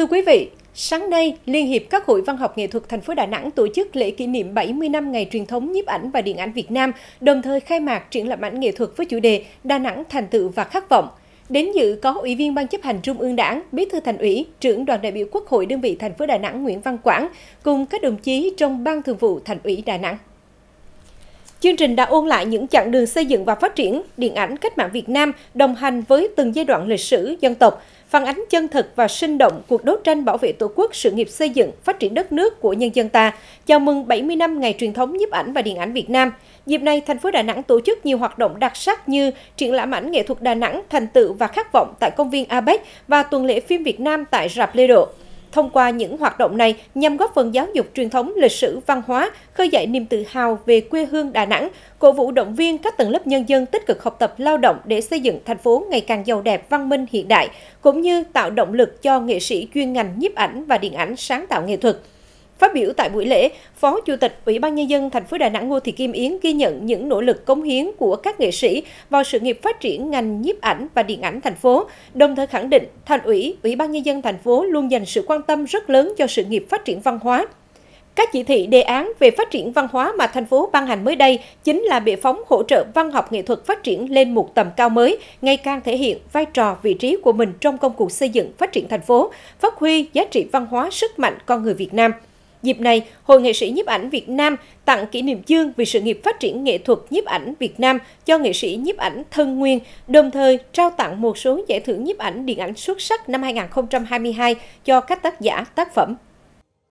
Thưa quý vị, sáng nay, Liên hiệp các hội văn học nghệ thuật thành phố Đà Nẵng tổ chức lễ kỷ niệm 70 năm ngày truyền thống nhiếp ảnh và điện ảnh Việt Nam, đồng thời khai mạc triển lãm ảnh nghệ thuật với chủ đề Đà Nẵng thành tựu và khát vọng. Đến dự có Ủy viên Ban chấp hành Trung ương Đảng, Bí thư Thành ủy, trưởng đoàn đại biểu Quốc hội đơn vị thành phố Đà Nẵng Nguyễn Văn Quảng cùng các đồng chí trong Ban Thường vụ Thành ủy Đà Nẵng. Chương trình đã ôn lại những chặng đường xây dựng và phát triển điện ảnh cách mạng Việt Nam đồng hành với từng giai đoạn lịch sử dân tộc, phản ánh chân thực và sinh động cuộc đấu tranh bảo vệ Tổ quốc, sự nghiệp xây dựng, phát triển đất nước của nhân dân ta. Chào mừng 70 năm ngày truyền thống nhiếp ảnh và điện ảnh Việt Nam. Dịp này, thành phố Đà Nẵng tổ chức nhiều hoạt động đặc sắc như triển lãm ảnh nghệ thuật Đà Nẵng, thành tựu và khát vọng tại công viên APEC và tuần lễ phim Việt Nam tại rạp Lê Độ. Thông qua những hoạt động này nhằm góp phần giáo dục truyền thống, lịch sử, văn hóa, khơi dậy niềm tự hào về quê hương Đà Nẵng, cổ vũ động viên các tầng lớp nhân dân tích cực học tập lao động để xây dựng thành phố ngày càng giàu đẹp, văn minh hiện đại, cũng như tạo động lực cho nghệ sĩ chuyên ngành nhiếp ảnh và điện ảnh sáng tạo nghệ thuật. Phát biểu tại buổi lễ, Phó Chủ tịch Ủy ban Nhân dân thành phố Đà Nẵng Ngô Thị Kim Yến ghi nhận những nỗ lực cống hiến của các nghệ sĩ vào sự nghiệp phát triển ngành nhiếp ảnh và điện ảnh thành phố, đồng thời khẳng định Thành ủy, Ủy ban Nhân dân thành phố luôn dành sự quan tâm rất lớn cho sự nghiệp phát triển văn hóa. Các chỉ thị đề án về phát triển văn hóa mà thành phố ban hành mới đây chính là bệ phóng hỗ trợ văn học nghệ thuật phát triển lên một tầm cao mới, ngày càng thể hiện vai trò vị trí của mình trong công cuộc xây dựng phát triển thành phố, phát huy giá trị văn hóa sức mạnh con người Việt Nam. Dịp này, Hội nghệ sĩ nhiếp ảnh Việt Nam tặng kỷ niệm chương vì sự nghiệp phát triển nghệ thuật nhiếp ảnh Việt Nam cho nghệ sĩ nhiếp ảnh Thân Nguyên, đồng thời trao tặng một số giải thưởng nhiếp ảnh điện ảnh xuất sắc năm 2022 cho các tác giả tác phẩm.